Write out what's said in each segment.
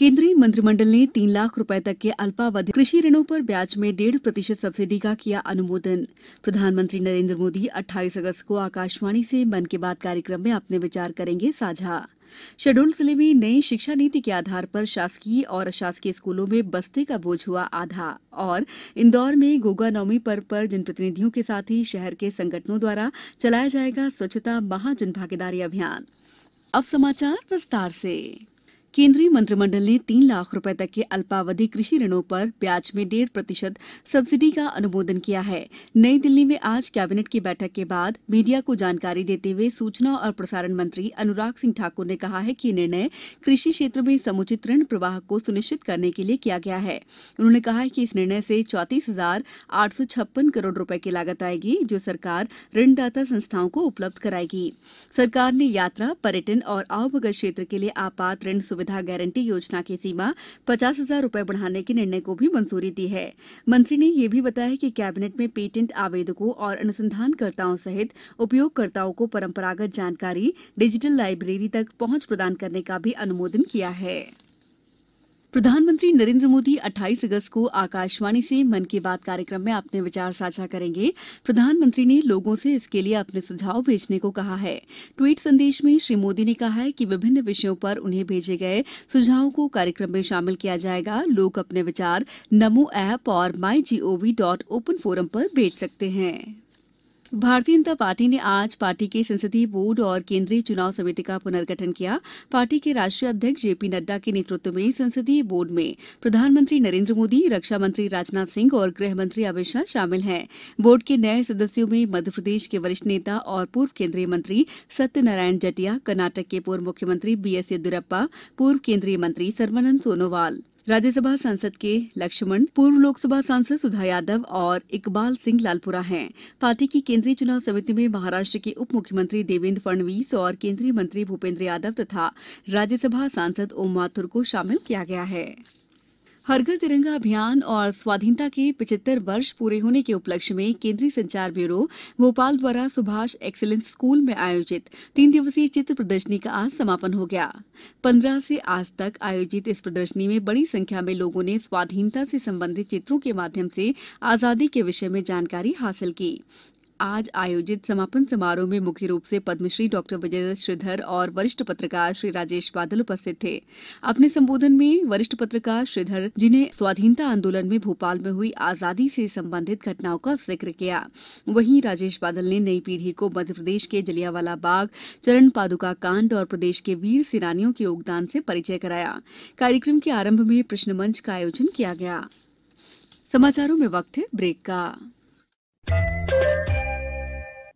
केंद्रीय मंत्रिमंडल ने तीन लाख रुपए तक के अल्पावधि कृषि ऋणों पर ब्याज में डेढ़ प्रतिशत सब्सिडी का किया अनुमोदन प्रधानमंत्री नरेंद्र मोदी 28 अगस्त को आकाशवाणी से मन की बात कार्यक्रम में अपने विचार करेंगे साझा शहडोल जिले में नई शिक्षा नीति के आधार पर शासकीय और अशासकीय स्कूलों में बस्ते का बोझ हुआ आधा और इंदौर में गोगा नवमी पर्व पर जनप्रतिनिधियों के साथ ही शहर के संगठनों द्वारा चलाया जाएगा स्वच्छता महाजन भागीदारी अभियान अब समाचार विस्तार से केंद्रीय मंत्रिमंडल ने तीन लाख रुपए तक के अल्पावधि कृषि ऋणों पर ब्याज में डेढ़ प्रतिशत सब्सिडी का अनुमोदन किया है नई दिल्ली में आज कैबिनेट की बैठक के बाद मीडिया को जानकारी देते हुए सूचना और प्रसारण मंत्री अनुराग सिंह ठाकुर ने कहा है कि यह निर्णय कृषि क्षेत्र में समुचित ऋण प्रवाह को सुनिश्चित करने के लिए किया गया है उन्होंने कहा कि इस निर्णय से चौतीस करोड़ रूपये की लागत आएगी जो सरकार ऋणदाता संस्थाओं को उपलब्ध कराएगी सरकार ने यात्रा पर्यटन और आवभगत क्षेत्र के लिए आपात ऋण सुविधा गारंटी योजना की सीमा पचास हजार रूपये बढ़ाने के निर्णय को भी मंजूरी दी है मंत्री ने यह भी बताया कि कैबिनेट में पेटेंट आवेदकों और अनुसंधानकर्ताओं सहित उपयोगकर्ताओं को परंपरागत जानकारी डिजिटल लाइब्रेरी तक पहुंच प्रदान करने का भी अनुमोदन किया है प्रधानमंत्री नरेन्द्र मोदी 28 अगस्त को आकाशवाणी से मन की बात कार्यक्रम में अपने विचार साझा करेंगे प्रधानमंत्री ने लोगों से इसके लिए अपने सुझाव भेजने को कहा है ट्वीट संदेश में श्री मोदी ने कहा है कि विभिन्न विषयों पर उन्हें भेजे गए सुझावों को कार्यक्रम में शामिल किया जाएगा लोग अपने विचार नमो ऐप और my G O V dot open forum पर भेज सकते हैं भारतीय जनता पार्टी ने आज पार्टी के संसदीय बोर्ड और केंद्रीय चुनाव समिति का पुनर्गठन किया पार्टी के राष्ट्रीय अध्यक्ष जेपी नड्डा के नेतृत्व में संसदीय बोर्ड में प्रधानमंत्री नरेंद्र मोदी रक्षा मंत्री राजनाथ सिंह और गृह मंत्री अमित शाह शामिल हैं बोर्ड के नए सदस्यों में मध्यप्रदेश के वरिष्ठ नेता और पूर्व केंद्रीय मंत्री सत्यनारायण जटिया कर्नाटक के पूर्व मुख्यमंत्री बी एस पूर्व केंद्रीय मंत्री सर्वानंद सोनोवाल राज्यसभा सांसद के लक्ष्मण पूर्व लोकसभा सांसद सुधा यादव और इकबाल सिंह लालपुरा हैं पार्टी की केंद्रीय चुनाव समिति में महाराष्ट्र के उप मुख्यमंत्री देवेंद्र फडणवीस और केंद्रीय मंत्री भूपेंद्र यादव तथा राज्यसभा सांसद ओम माथुर को शामिल किया गया है हर घर तिरंगा अभियान और स्वाधीनता के पिछहत्तर वर्ष पूरे होने के उपलक्ष्य में केंद्रीय संचार ब्यूरो भोपाल द्वारा सुभाष एक्सीलेंस स्कूल में आयोजित तीन दिवसीय चित्र प्रदर्शनी का आज समापन हो गया पंद्रह से आज तक आयोजित इस प्रदर्शनी में बड़ी संख्या में लोगों ने स्वाधीनता से संबंधित चित्रों के माध्यम से आजादी के विषय में जानकारी हासिल की आज आयोजित समापन समारोह में मुख्य रूप से पद्मश्री डॉ विजय श्रीधर और वरिष्ठ पत्रकार श्री राजेश बादल उपस्थित थे अपने संबोधन में वरिष्ठ पत्रकार श्रीधर जिन्हें स्वाधीनता आंदोलन में भोपाल में हुई आजादी से संबंधित घटनाओं का जिक्र किया वहीं राजेश बादल ने नई पीढ़ी को मध्यप्रदेश के जलियावाला बाग चरण पादुका कांड और प्रदेश के वीर सेनानियों के योगदान से परिचय कराया कार्यक्रम के आरंभ में प्रश्न मंच का आयोजन किया गया समाचारों में वक्त है ब्रेक का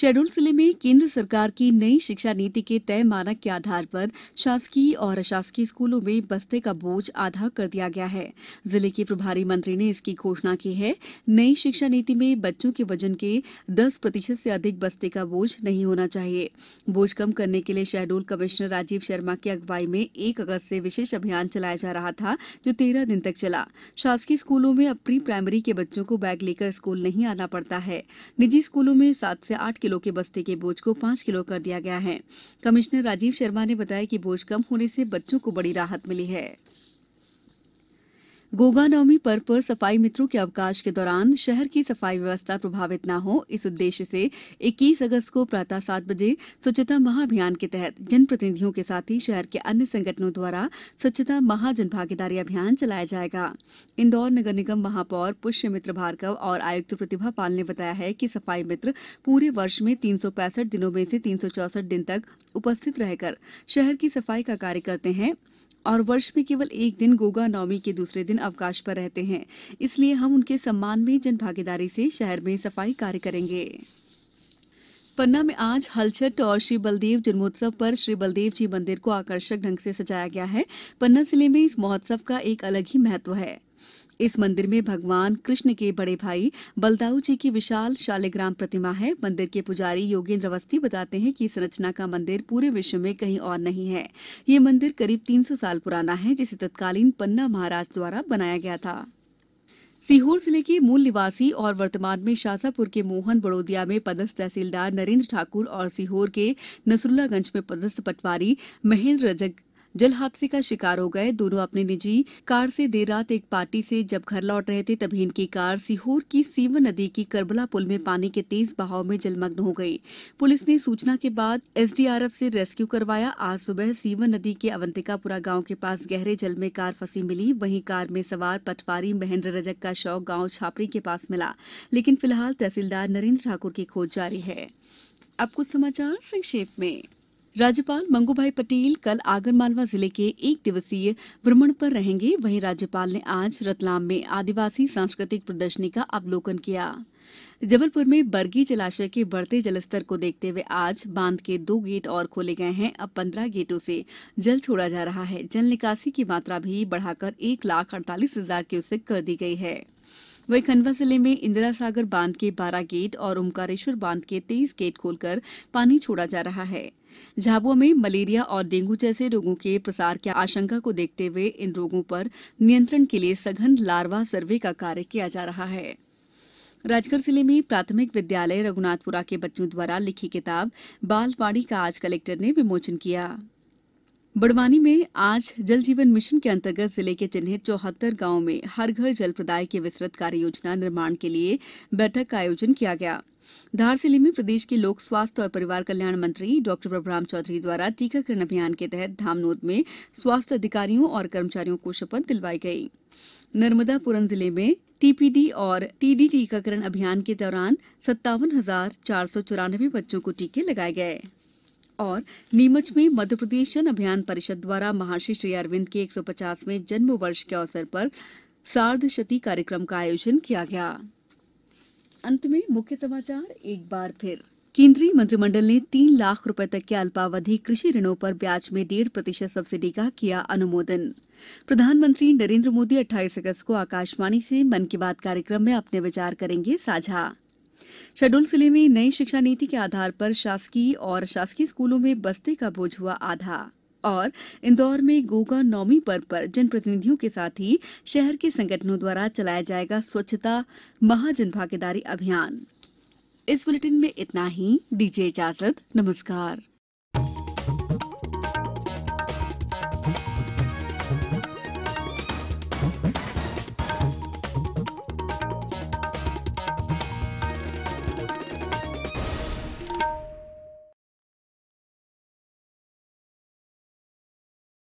शहडोल जिले में केंद्र सरकार की नई शिक्षा नीति के तय मानक के आधार पर शासकीय और अशासकीय स्कूलों में बस्ते का बोझ आधा कर दिया गया है जिले के प्रभारी मंत्री ने इसकी घोषणा की है नई शिक्षा नीति में बच्चों के वजन के 10 प्रतिशत से अधिक बस्ते का बोझ नहीं होना चाहिए बोझ कम करने के लिए शहडोल कमिश्नर राजीव शर्मा की अगुवाई में एक अगस्त से विशेष अभियान चलाया जा रहा था जो तेरह दिन तक चला शासकीय स्कूलों में अब प्री प्राइमरी के बच्चों को बैग लेकर स्कूल नहीं आना पड़ता है निजी स्कूलों में सात से आठ किलो के बस्ते के बोझ को पांच किलो कर दिया गया है कमिश्नर राजीव शर्मा ने बताया कि बोझ कम होने से बच्चों को बड़ी राहत मिली है गोगा नवमी पर्व पर सफाई मित्रों के अवकाश के दौरान शहर की सफाई व्यवस्था प्रभावित न हो इस उद्देश्य से इक्कीस अगस्त को प्रातः सात बजे स्वच्छता महाअभियान के तहत जनप्रतिनिधियों के साथ ही शहर के अन्य संगठनों द्वारा स्वच्छता भागीदारी अभियान चलाया जाएगा इंदौर नगर निगम महापौर पुष्य मित्र भार्गव और आयुक्त प्रतिभा पाल ने बताया है कि सफाई मित्र पूरे वर्ष में तीन दिनों में से तीन दिन तक उपस्थित रहकर शहर की सफाई का कार्य करते हैं और वर्ष में केवल एक दिन गोगा नवमी के दूसरे दिन अवकाश पर रहते हैं इसलिए हम उनके सम्मान में जन भागीदारी से शहर में सफाई कार्य करेंगे पन्ना में आज हलछट और श्री बलदेव जन्मोत्सव पर श्री बलदेव जी मंदिर को आकर्षक ढंग से सजाया गया है पन्ना जिले में इस महोत्सव का एक अलग ही महत्व है इस मंदिर में भगवान कृष्ण के बड़े भाई बलदाऊ जी की विशाल शालिग्राम प्रतिमा है मंदिर के पुजारी योगेंद्र अवस्थी बताते हैं कि इस संरचना का मंदिर पूरे विश्व में कहीं और नहीं है ये मंदिर करीब 300 साल पुराना है जिसे तत्कालीन पन्ना महाराज द्वारा बनाया गया था सीहोर जिले के मूल निवासी और वर्तमान में शाजापुर के मोहन बड़ोदिया में पदस्थ तहसीलदार नरेंद्र ठाकुर और सीहोर के नसरुल्लागंज में पदस्थ पटवारी महेंद्र रजक जल हादसे का शिकार हो गए दोनों अपनी निजी कार से देर रात एक पार्टी से जब घर लौट रहे थे तभी इनकी कार सीहोर की सीवन नदी की करबला पुल में पानी के तेज बहाव में जलमग्न हो गई पुलिस ने सूचना के बाद एसडीआरएफ से रेस्क्यू करवाया आज सुबह सीवन नदी के अवंतिकापुरा गांव के पास गहरे जल में कार फंसी मिली वहीं कार में सवार पटवारी महेंद्र रजक का शव गांव छापरी के पास मिला लेकिन फिलहाल तहसीलदार नरेंद्र ठाकुर की खोज जारी है अब कुछ समाचार संक्षेप में राज्यपाल मंगूभाई पटेल कल आगरमालवा जिले के एक दिवसीय भ्रमण पर रहेंगे वहीं राज्यपाल ने आज रतलाम में आदिवासी सांस्कृतिक प्रदर्शनी का अवलोकन किया जबलपुर में बरगी जलाशय के बढ़ते जलस्तर को देखते हुए आज बांध के दो गेट और खोले गए हैं अब पंद्रह गेटों से जल छोड़ा जा रहा है जल निकासी की मात्रा भी बढ़ाकर एक लाख अड़तालीस हजार क्यूसेक कर दी गई है वहीं खंडवा जिले में इंदिरा सागर बांध के 12 गेट और ओमकारेश्वर बांध के 23 गेट खोलकर पानी छोड़ा जा रहा है झाबुआ में मलेरिया और डेंगू जैसे रोगों के प्रसार की आशंका को देखते हुए इन रोगों पर नियंत्रण के लिए सघन लार्वा सर्वे का कार्य किया जा रहा है राजगढ़ जिले में प्राथमिक विद्यालय रघुनाथपुरा के बच्चों द्वारा लिखी किताब बालवाड़ी का आज कलेक्टर ने विमोचन किया बड़वानी में आज जल जीवन मिशन के अंतर्गत जिले के चिन्हित चौहत्तर गांवों में हर घर जल प्रदाय की विस्तृत कार्य योजना निर्माण के लिए बैठक का आयोजन किया गया धार जिले में प्रदेश के लोक स्वास्थ्य और परिवार कल्याण मंत्री डॉ प्रभुराम चौधरी द्वारा टीकाकरण अभियान के तहत धामनोद में स्वास्थ्य अधिकारियों और कर्मचारियों को शपथ दिलवाई गई नर्मदापुरम जिले में टीपीडी और टीडी टीकाकरण अभियान के दौरान सत्तावन हजार चार सौ बच्चों को टीके लगाए गए और नीमच में मध्यप्रदेश जन अभियान परिषद द्वारा महर्षि श्री अरविंद के 150वें जन्म वर्ष के अवसर पर सार्धशती कार्यक्रम का आयोजन किया गया अंत में मुख्य समाचार एक बार फिर केंद्रीय मंत्रिमंडल ने तीन लाख रुपए तक के अल्पावधि कृषि ऋणों पर ब्याज में डेढ़ प्रतिशत सब्सिडी का किया अनुमोदन प्रधानमंत्री नरेंद्र मोदी 28 अगस्त को आकाशवाणी से मन की बात कार्यक्रम में अपने विचार करेंगे साझा शहडोल जिले में नई शिक्षा नीति के आधार पर शासकीय और शासकीय स्कूलों में बस्ते का बोझ हुआ आधा और इंदौर में गोगा नौमी पर्व पर जनप्रतिनिधियों के साथ ही शहर के संगठनों द्वारा चलाया जाएगा स्वच्छता महाजन भागीदारी अभियान इस बुलेटिन में इतना ही दीजिए इजाजत नमस्कार